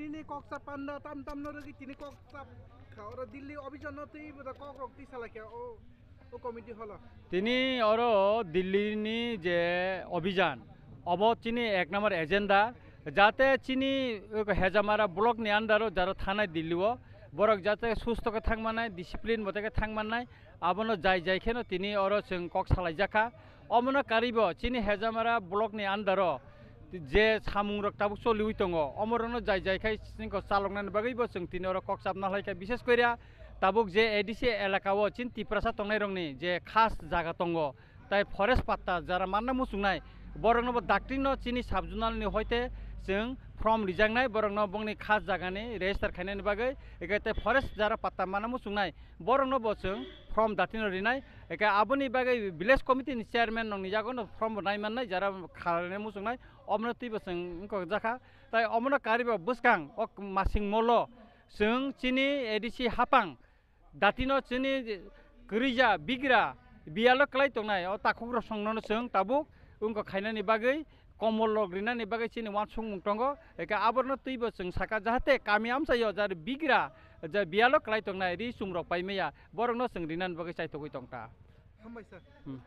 Rini cock চাপ পাণ্ডা তাম তাম নৰকি তিনি কক চাপ খাওঁ দিল্লী অভিযানতেই বোধ কক ৰক্তি চালাকে অ অ কমিটি হ'ল তিনি আৰু দিল্লী যে অভিযান অব তিনি এক নম্বৰ এজেণ্ডা যাতে চিনি হেজামাৰা ব্লক নিয়াণ্ডাৰো যাৰ থানাই দিল্লীও বৰক যাতে সুস্থকৈ থাং মানে ডিচিপ্লিন মতেকৈ থাং মানাই আপোনাৰ যাই যাইখেনো তিনি অৰ চিং কক চালাই জাখা অমনে কাৰিব চিনি হেজামাৰা ব্লক নিয়াণ্ডাৰ जे सामुं रक ताबुक सलिउ दङ अमरनो जाय जायखाय सिंखौ सालगनानै बागैबो जों तिनर कक्साब नालायखाय बिसेस करिया ताबुक जे एडिसि एलाकाव चिन तिप्रासा तंनाय रंनि जे खास जागा दङ তাই ফরেস্ট পাত্তা যারা মান্না মুসুংনাय বরংনব ডাক্টিন চিনি সাবজুনালनि হইতে जों ফর্म रिजांनाय বরংন বংনি खास जागानि रेजिस्टार खायनायनि बागै एखायते फरेस्ट जारा पात्ता मान्ना मुसुंनाय বরংनব जों ফর্ম দাতিন রিনাই একে আবনি বাগে ভিলেজ কমিটিনি চেয়ারম্যান নং নিজাগন ফর্ম নাই মাননাই যারা খারানে মুসুংনাই অমনো তিবসং জাখা তাই অমনো কারিবা বুসকাং অক মাসিং মল जों चिनि एडिसि हापां दातिनो चिनि गरिजा बिग्रा बियाल क्लाइ तंनाय अ ताखुग्रा संनो जों ताबुक उंखो खायनानि बागै कमल लग्रिनानि बागै चिनि वान सुं मुंटंगो एके आबरनो तुइबो जों साका जाहाथे कामि आमसायो जार बिग्रा যে বিয়ালক কলাই তংনা এদি সুমরক পাইমেয়া বরংন সংদিনান বগে সাইতকই তংতা হামাই স্যার